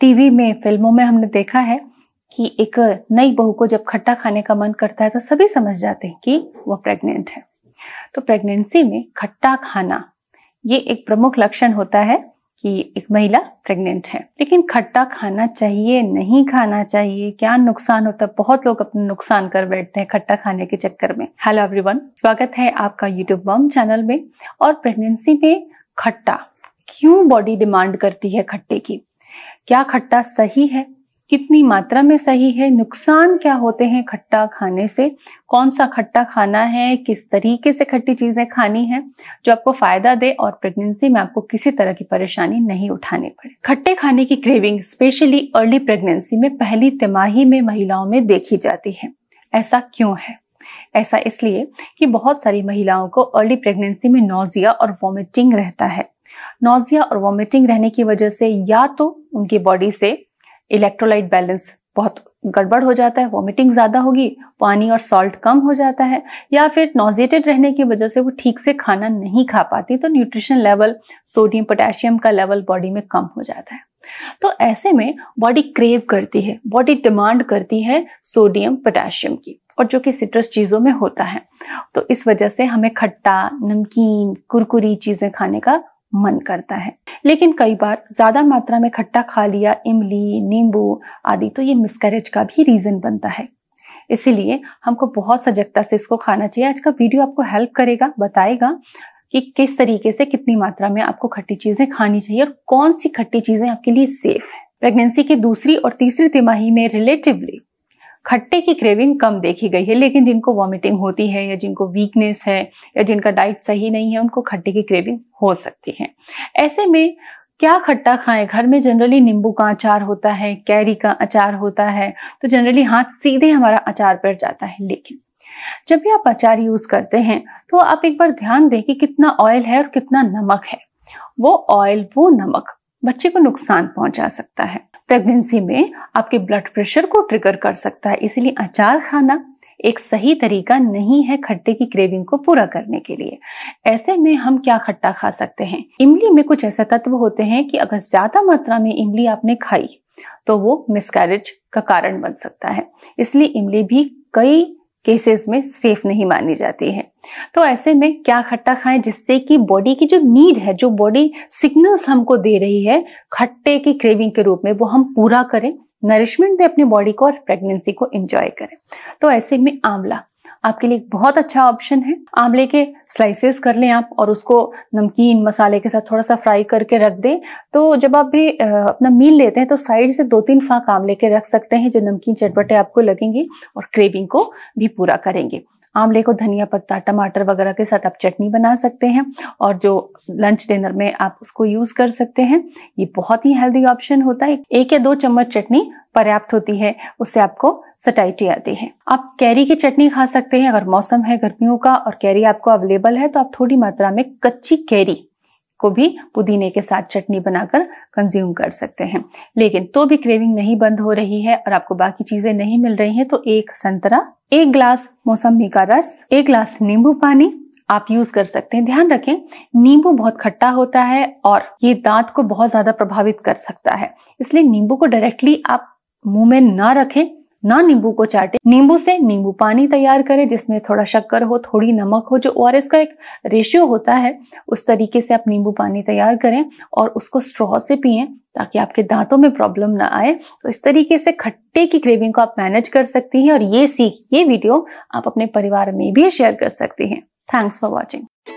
TV में फिल्मों में हमने देखा है कि एक नई बहू को जब खट्टा खाने का मन करता है तो सभी समझ जाते हैं कि वह प्रेग्नेंट है तो प्रेगनेंसी में खट्टा खाना ये एक प्रमुख लक्षण होता है कि एक महिला प्रेग्नेंट है लेकिन खट्टा खाना चाहिए नहीं खाना चाहिए क्या नुकसान होता है बहुत लोग अपना नुकसान कर बैठते हैं खट्टा खाने के चक्कर में हेलो एवरीवन स्वागत है आपका यूट्यूब वम चैनल में और प्रेगनेंसी में खट्टा क्यों बॉडी डिमांड करती है खट्टे की क्या खट्टा सही है कितनी मात्रा में सही है नुकसान क्या होते हैं खट्टा खाने से कौन सा खट्टा खाना है किस तरीके से खट्टी चीज़ें खानी है जो आपको फ़ायदा दे और प्रेगनेंसी में आपको किसी तरह की परेशानी नहीं उठानी पड़े खट्टे खाने की क्रेविंग स्पेशली अर्ली प्रेगनेंसी में पहली तिमाही में महिलाओं में देखी जाती है ऐसा क्यों है ऐसा इसलिए कि बहुत सारी महिलाओं को अर्ली प्रेगनेंसी में नोजिया और वॉमिटिंग रहता है नोजिया और वॉमिटिंग रहने की वजह से या तो उनकी बॉडी से इलेक्ट्रोलाइट बैलेंस बहुत गड़बड़ हो जाता है वॉमिटिंग ज़्यादा होगी पानी और सॉल्ट कम हो जाता है या फिर नोजिएटेड रहने की वजह से वो ठीक से खाना नहीं खा पाती तो न्यूट्रिशन लेवल सोडियम पोटेशियम का लेवल बॉडी में कम हो जाता है तो ऐसे में बॉडी क्रेव करती है बॉडी डिमांड करती है सोडियम पोटेशियम की और जो कि सिट्रस चीज़ों में होता है तो इस वजह से हमें खट्टा नमकीन कुरकुरी चीज़ें खाने का मन करता है लेकिन कई बार ज़्यादा मात्रा में खट्टा खा लिया इमली नींबू आदि तो ये मिसकरेज का भी रीज़न बनता है इसीलिए हमको बहुत सजगता से इसको खाना चाहिए आज का वीडियो आपको हेल्प करेगा बताएगा कि किस तरीके से कितनी मात्रा में आपको खट्टी चीजें खानी चाहिए और कौन सी खट्टी चीजें आपके लिए सेफ है प्रेगनेंसी की दूसरी और तीसरी तिमाही में रिलेटिवली खट्टे की क्रेविंग कम देखी गई है लेकिन जिनको वॉमिटिंग होती है या जिनको वीकनेस है या जिनका डाइट सही नहीं है उनको खट्टे की क्रेविंग हो सकती है ऐसे में क्या खट्टा खाएं घर में जनरली नींबू का अचार होता है कैरी का अचार होता है तो जनरली हाथ सीधे हमारा अचार पर जाता है लेकिन जब भी आप अचार यूज करते हैं तो आप एक बार ध्यान दें कि कितना ऑयल है और कितना नमक है वो ऑयल वो नमक बच्चे को नुकसान पहुंचा सकता है प्रेगनेंसी में आपके ब्लड प्रेशर को ट्रिगर कर सकता है इसीलिए अचार खाना एक सही तरीका नहीं है खट्टे की क्रेविंग को पूरा करने के लिए ऐसे में हम क्या खट्टा खा सकते हैं इमली में कुछ ऐसे तत्व होते हैं कि अगर ज्यादा मात्रा में इमली आपने खाई तो वो मिसकैरेज का कारण बन सकता है इसलिए इमली भी कई केसेस में सेफ नहीं मानी जाती है तो ऐसे में क्या खट्टा खाएं जिससे कि बॉडी की जो नीड है जो बॉडी सिग्नल्स हमको दे रही है खट्टे की क्रेविंग के रूप में वो हम पूरा करें नरिशमेंट दे अपनी बॉडी को और प्रेगनेंसी को एंजॉय करें तो ऐसे में आंवला आपके लिए बहुत अच्छा ऑप्शन है आंवले के स्लाइसेस कर लें आप और उसको नमकीन मसाले के साथ थोड़ा सा फ्राई करके रख दें तो जब आप भी अपना मील लेते हैं तो साइड से दो तीन फाक आंवले के रख सकते हैं जो नमकीन चटपटे आपको लगेंगे और क्रेविंग को भी पूरा करेंगे आंवले को धनिया पत्ता टमाटर वगैरह के साथ आप चटनी बना सकते हैं और जो लंच डिनर में आप उसको यूज कर सकते हैं ये बहुत ही हेल्दी ऑप्शन होता है एक या दो चम्मच चटनी पर्याप्त होती है उससे आपको सटाइटी आती है आप कैरी की चटनी खा सकते हैं अगर मौसम है गर्मियों का और कैरी आपको अवेलेबल है तो आप थोड़ी मात्रा में कच्ची कैरी को भी पुदीने के साथ चटनी बनाकर कंज्यूम कर सकते हैं लेकिन तो भी क्रेविंग नहीं बंद हो रही है और आपको बाकी चीजें नहीं मिल रही हैं तो एक संतरा एक ग्लास मौसमी का रस एक ग्लास नींबू पानी आप यूज कर सकते हैं ध्यान रखें नींबू बहुत खट्टा होता है और ये दांत को बहुत ज्यादा प्रभावित कर सकता है इसलिए नींबू को डायरेक्टली आप मुंह में ना रखें ना नींबू को चाटे नींबू से नींबू पानी तैयार करें जिसमें थोड़ा शक्कर हो थोड़ी नमक हो जो ओ का एक रेशियो होता है उस तरीके से आप नींबू पानी तैयार करें और उसको स्ट्रॉ से पिए ताकि आपके दांतों में प्रॉब्लम ना आए तो इस तरीके से खट्टे की क्रेविंग को आप मैनेज कर सकती हैं और ये सीख ये वीडियो आप अपने परिवार में भी शेयर कर सकती हैं थैंक्स फॉर वॉचिंग